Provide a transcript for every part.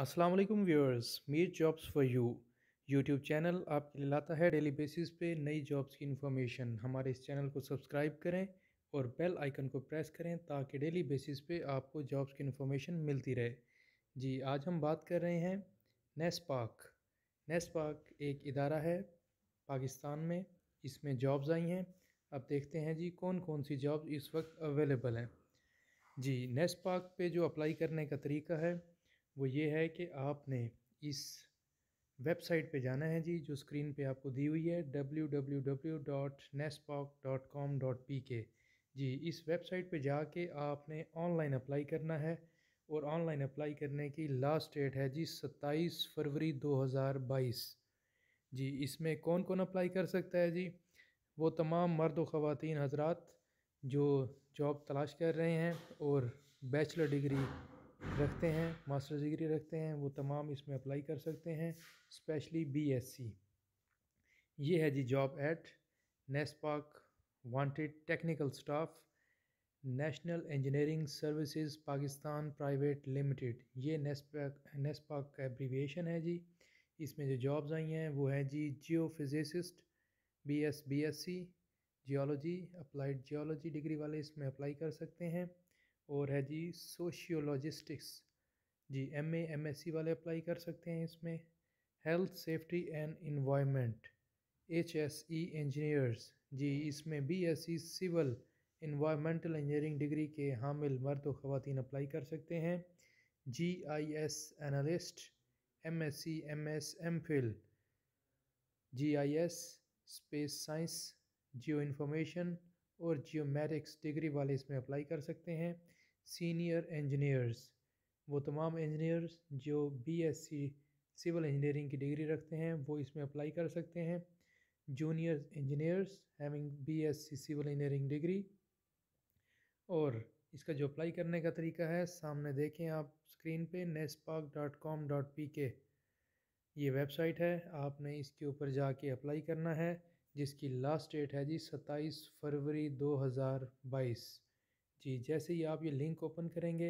अस्सलाम वालेकुम viewers Mir jobs for you YouTube channel आपके लिए लाता है डेली बेसिस पे नई जॉब्स की इन्फॉर्मेशन हमारे इस चैनल को सब्सक्राइब करें और बेल आइकन को प्रेस करें ताकि डेली बेसिस पे आपको जॉब्स की इन्फॉर्मेशन मिलती रहे जी आज हम बात कर रहे हैं नेस्पाक नेस्पाक एक इदारा है पाकिस्तान में इसमें जॉब्स आई हैं अब देखते हैं जी कौन कौन सी जॉब्स इस वक्त अवेलेबल हैं जी नेस्पाक पे जो अप्लाई करने का तरीका है वो ये है कि आपने इस वेबसाइट पे जाना है जी जो स्क्रीन पे आपको दी हुई है W W W dot NESPAK dot com dot P K जी इस वेबसाइट पे जाके आपने ऑनलाइन अप्लाई करना है और ऑनलाइन अप्लाई करने की लास्ट डेट है जी सत्ताईस फरवरी 2022 जी इसमें कौन कौन अप्लाई कर सकता है जी वो तमाम मर्द व ख़वान हजरात जो जॉब तलाश कर रहे हैं और बैचलर डिग्री रखते हैं मास्टर्स डिग्री रखते हैं वो तमाम इसमें अप्लाई कर सकते हैं स्पेशली बीएससी ये है जी job at NESPAK wanted technical staff national engineering services Pakistan private limited ये नेस्पाक नेस्पाक का एब्रीविएशन है जी इसमें जो जॉब्स आई हैं वो है जी geophysicist B S B S C geology applied geology degree वाले इसमें अप्लाई कर सकते हैं और है जी सोशियोलॉजिस्टिक्स जी एम एम एस सी वाले अप्लाई कर सकते हैं इसमें health safety and environment H S E engineers जी इसमें B S C civil environmental engineering degree के हामिल मर्द व ख़वान अप्लाई कर सकते हैं G I S analyst M S C M S MPhil G I S space science geo information और जियोमेटिक्स डिग्री वाले इसमें अप्लाई कर सकते हैं सीनियर इंजीनियर्स वो तमाम इंजीनियर्स जो बी सिविल इंजीनियरिंग की डिग्री रखते हैं वो इसमें अप्लाई कर सकते हैं junior engineers having BSc civil engineering degree और इसका जो अप्लाई करने का तरीका है सामने देखें आप स्क्रीन पे nespark.com.pk ये वेबसाइट है आपने इसके ऊपर जाके अप्लाई करना है जिसकी लास्ट डेट है जी 27 फरवरी 2022 जी जैसे ही आप ये लिंक ओपन करेंगे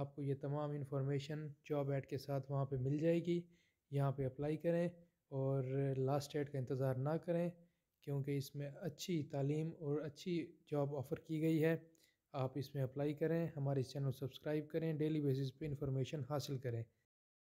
आपको ये तमाम इन्फॉर्मेशन जॉब ऐड के साथ वहाँ पे मिल जाएगी यहाँ पे अप्लाई करें और लास्ट डेट का इंतज़ार ना करें क्योंकि इसमें अच्छी तालीम और अच्छी जॉब ऑफ़र की गई है आप इसमें अप्लाई करें हमारे चैनल सब्सक्राइब करें डेली बेसिस पे इंफॉर्मेशन हासिल करें